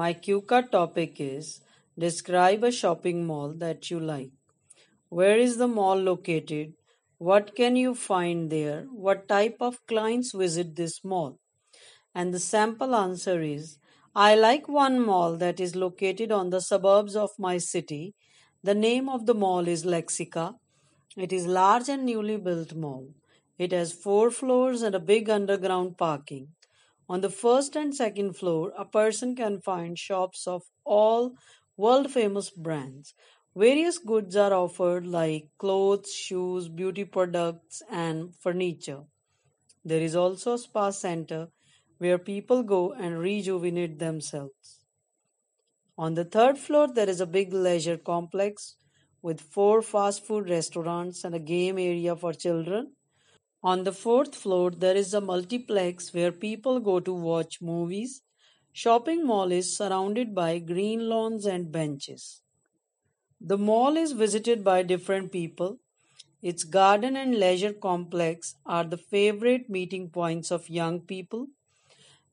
My QCA topic is Describe a shopping mall that you like. Where is the mall located? What can you find there? What type of clients visit this mall? And the sample answer is I like one mall that is located on the suburbs of my city. The name of the mall is Lexica. It is large and newly built mall. It has four floors and a big underground parking. On the first and second floor, a person can find shops of all world famous brands. Various goods are offered like clothes, shoes, beauty products, and furniture. There is also a spa center where people go and rejuvenate themselves. On the third floor, there is a big leisure complex with four fast food restaurants and a game area for children on the fourth floor, there is a multiplex where people go to watch movies. Shopping mall is surrounded by green lawns and benches. The mall is visited by different people. Its garden and leisure complex are the favorite meeting points of young people.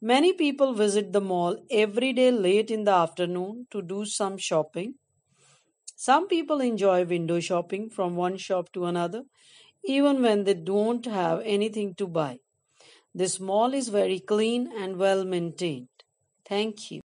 Many people visit the mall every day late in the afternoon to do some shopping. Some people enjoy window shopping from one shop to another even when they don't have anything to buy. This mall is very clean and well maintained. Thank you.